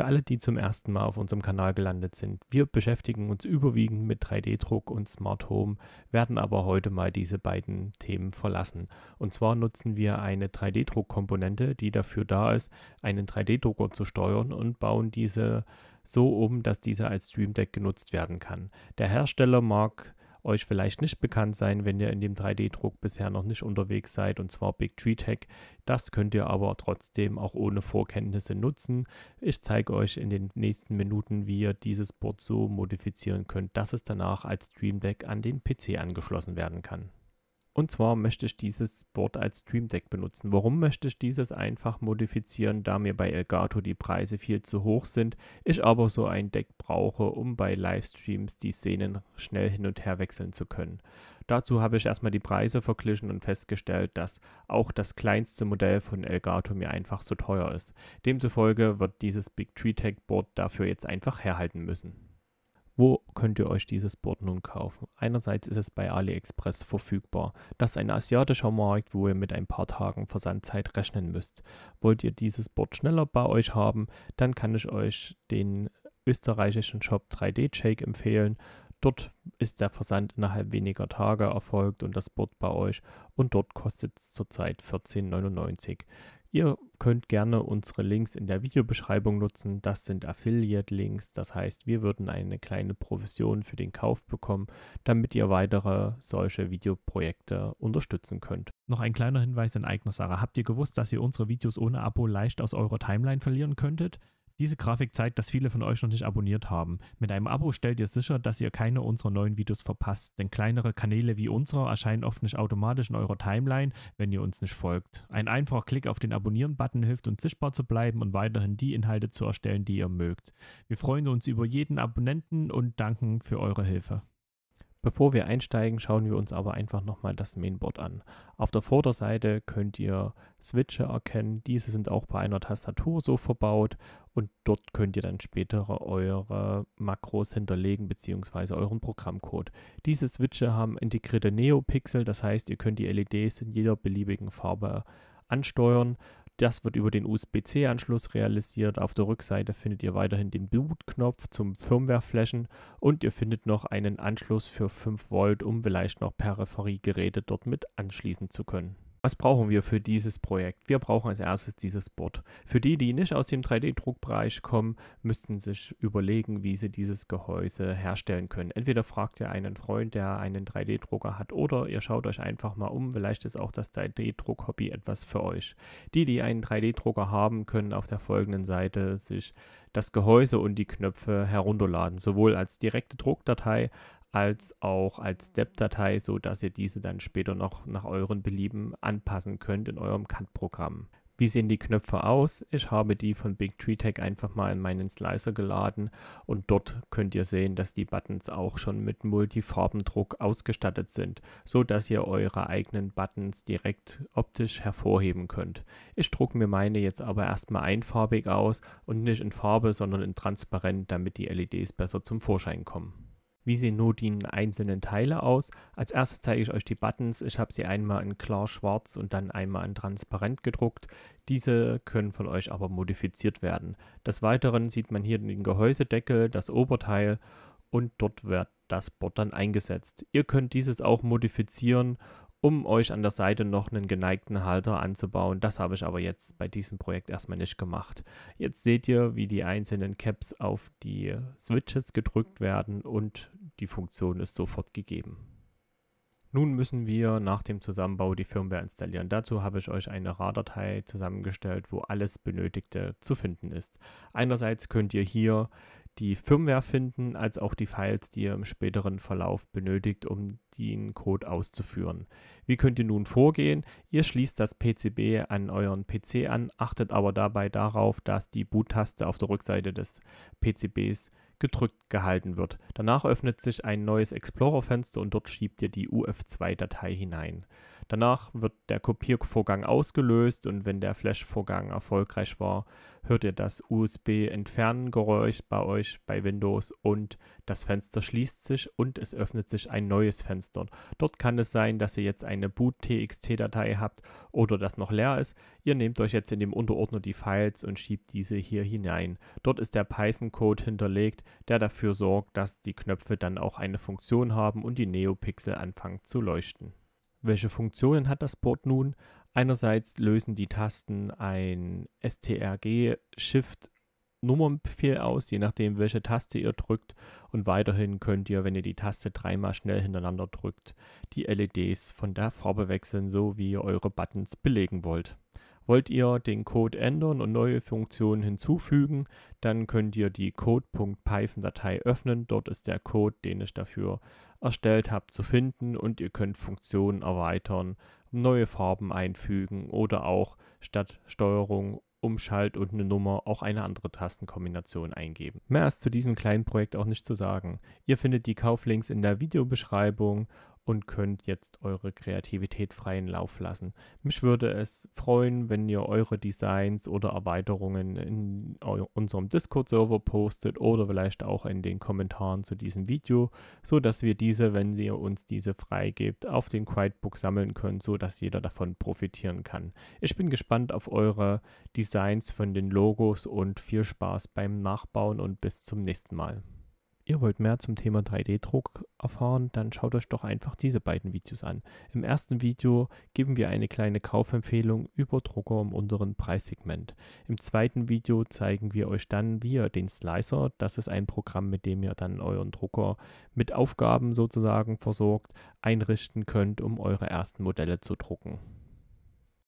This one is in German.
Für alle, die zum ersten Mal auf unserem Kanal gelandet sind, wir beschäftigen uns überwiegend mit 3D-Druck und Smart Home, werden aber heute mal diese beiden Themen verlassen. Und zwar nutzen wir eine 3D-Druck-Komponente, die dafür da ist, einen 3D-Drucker zu steuern und bauen diese so um, dass dieser als Stream Deck genutzt werden kann. Der Hersteller mag euch vielleicht nicht bekannt sein, wenn ihr in dem 3D-Druck bisher noch nicht unterwegs seid, und zwar Big Tree Tech. Das könnt ihr aber trotzdem auch ohne Vorkenntnisse nutzen. Ich zeige euch in den nächsten Minuten, wie ihr dieses Board so modifizieren könnt, dass es danach als Stream Deck an den PC angeschlossen werden kann. Und zwar möchte ich dieses Board als Stream Deck benutzen. Warum möchte ich dieses einfach modifizieren, da mir bei Elgato die Preise viel zu hoch sind, ich aber so ein Deck brauche, um bei Livestreams die Szenen schnell hin und her wechseln zu können. Dazu habe ich erstmal die Preise verglichen und festgestellt, dass auch das kleinste Modell von Elgato mir einfach zu teuer ist. Demzufolge wird dieses Big Tree Tech Board dafür jetzt einfach herhalten müssen. Wo könnt ihr euch dieses Board nun kaufen? Einerseits ist es bei AliExpress verfügbar. Das ist ein asiatischer Markt, wo ihr mit ein paar Tagen Versandzeit rechnen müsst. Wollt ihr dieses Board schneller bei euch haben, dann kann ich euch den österreichischen Shop 3D Shake empfehlen. Dort ist der Versand innerhalb weniger Tage erfolgt und das Board bei euch und dort kostet es zurzeit 14,99. Ihr könnt gerne unsere Links in der Videobeschreibung nutzen. Das sind Affiliate-Links. Das heißt, wir würden eine kleine Provision für den Kauf bekommen, damit ihr weitere solche Videoprojekte unterstützen könnt. Noch ein kleiner Hinweis in eigener Sache. Habt ihr gewusst, dass ihr unsere Videos ohne Abo leicht aus eurer Timeline verlieren könntet? Diese Grafik zeigt, dass viele von euch noch nicht abonniert haben. Mit einem Abo stellt ihr sicher, dass ihr keine unserer neuen Videos verpasst, denn kleinere Kanäle wie unserer erscheinen oft nicht automatisch in eurer Timeline, wenn ihr uns nicht folgt. Ein einfacher Klick auf den Abonnieren-Button hilft uns sichtbar zu bleiben und weiterhin die Inhalte zu erstellen, die ihr mögt. Wir freuen uns über jeden Abonnenten und danken für eure Hilfe. Bevor wir einsteigen, schauen wir uns aber einfach nochmal das Mainboard an. Auf der Vorderseite könnt ihr Switche erkennen. Diese sind auch bei einer Tastatur so verbaut und dort könnt ihr dann später eure Makros hinterlegen bzw. euren Programmcode. Diese Switche haben integrierte Neopixel, das heißt, ihr könnt die LEDs in jeder beliebigen Farbe ansteuern das wird über den USB-C-Anschluss realisiert. Auf der Rückseite findet ihr weiterhin den Boot-Knopf zum Firmware-Flashen und ihr findet noch einen Anschluss für 5 Volt, um vielleicht noch Peripheriegeräte dort mit anschließen zu können. Was brauchen wir für dieses Projekt? Wir brauchen als erstes dieses Board. Für die, die nicht aus dem 3D-Druckbereich kommen, müssten sich überlegen, wie sie dieses Gehäuse herstellen können. Entweder fragt ihr einen Freund, der einen 3D-Drucker hat, oder ihr schaut euch einfach mal um. Vielleicht ist auch das 3D-Druck-Hobby etwas für euch. Die, die einen 3D-Drucker haben, können auf der folgenden Seite sich das Gehäuse und die Knöpfe herunterladen, sowohl als direkte Druckdatei als auch als Step-Datei, sodass ihr diese dann später noch nach euren Belieben anpassen könnt in eurem CAD-Programm. Wie sehen die Knöpfe aus? Ich habe die von Big Tech einfach mal in meinen Slicer geladen und dort könnt ihr sehen, dass die Buttons auch schon mit Multifarbendruck ausgestattet sind, sodass ihr eure eigenen Buttons direkt optisch hervorheben könnt. Ich drucke mir meine jetzt aber erstmal einfarbig aus und nicht in Farbe, sondern in transparent, damit die LEDs besser zum Vorschein kommen. Wie sehen nur die einzelnen Teile aus? Als erstes zeige ich euch die Buttons. Ich habe sie einmal in klar schwarz und dann einmal in transparent gedruckt. Diese können von euch aber modifiziert werden. Des Weiteren sieht man hier den Gehäusedeckel, das Oberteil und dort wird das Board dann eingesetzt. Ihr könnt dieses auch modifizieren um euch an der Seite noch einen geneigten Halter anzubauen. Das habe ich aber jetzt bei diesem Projekt erstmal nicht gemacht. Jetzt seht ihr, wie die einzelnen Caps auf die Switches gedrückt werden und die Funktion ist sofort gegeben. Nun müssen wir nach dem Zusammenbau die Firmware installieren. Dazu habe ich euch eine RAR-Datei zusammengestellt, wo alles Benötigte zu finden ist. Einerseits könnt ihr hier die Firmware finden, als auch die Files, die ihr im späteren Verlauf benötigt, um den Code auszuführen. Wie könnt ihr nun vorgehen? Ihr schließt das PCB an euren PC an, achtet aber dabei darauf, dass die Boot-Taste auf der Rückseite des PCBs gedrückt gehalten wird. Danach öffnet sich ein neues Explorer-Fenster und dort schiebt ihr die UF2-Datei hinein. Danach wird der Kopiervorgang ausgelöst und wenn der Flash-Vorgang erfolgreich war, hört ihr das USB-Entfernen-Geräusch bei euch bei Windows und das Fenster schließt sich und es öffnet sich ein neues Fenster. Dort kann es sein, dass ihr jetzt eine Boot-TXT-Datei habt oder das noch leer ist. Ihr nehmt euch jetzt in dem Unterordner die Files und schiebt diese hier hinein. Dort ist der Python-Code hinterlegt, der dafür sorgt, dass die Knöpfe dann auch eine Funktion haben und die Neopixel anfangen zu leuchten. Welche Funktionen hat das Board nun? Einerseits lösen die Tasten ein STRG Shift Nummernbefehl aus, je nachdem welche Taste ihr drückt und weiterhin könnt ihr, wenn ihr die Taste dreimal schnell hintereinander drückt, die LEDs von der Farbe wechseln, so wie ihr eure Buttons belegen wollt. Wollt ihr den Code ändern und neue Funktionen hinzufügen, dann könnt ihr die code.python-Datei öffnen. Dort ist der Code, den ich dafür erstellt habe, zu finden und ihr könnt Funktionen erweitern, neue Farben einfügen oder auch statt Steuerung Umschalt und eine Nummer auch eine andere Tastenkombination eingeben. Mehr ist zu diesem kleinen Projekt auch nicht zu sagen. Ihr findet die Kauflinks in der Videobeschreibung und könnt jetzt eure Kreativität freien Lauf lassen. Mich würde es freuen, wenn ihr eure Designs oder Erweiterungen in unserem Discord-Server postet oder vielleicht auch in den Kommentaren zu diesem Video, so dass wir diese, wenn ihr uns diese freigebt, auf den Quietbook sammeln können, so dass jeder davon profitieren kann. Ich bin gespannt auf eure Designs von den Logos und viel Spaß beim Nachbauen und bis zum nächsten Mal. Ihr wollt mehr zum Thema 3D-Druck erfahren, dann schaut euch doch einfach diese beiden Videos an. Im ersten Video geben wir eine kleine Kaufempfehlung über Drucker im unteren Preissegment. Im zweiten Video zeigen wir euch dann, wie ihr den Slicer, das ist ein Programm, mit dem ihr dann euren Drucker mit Aufgaben sozusagen versorgt, einrichten könnt, um eure ersten Modelle zu drucken.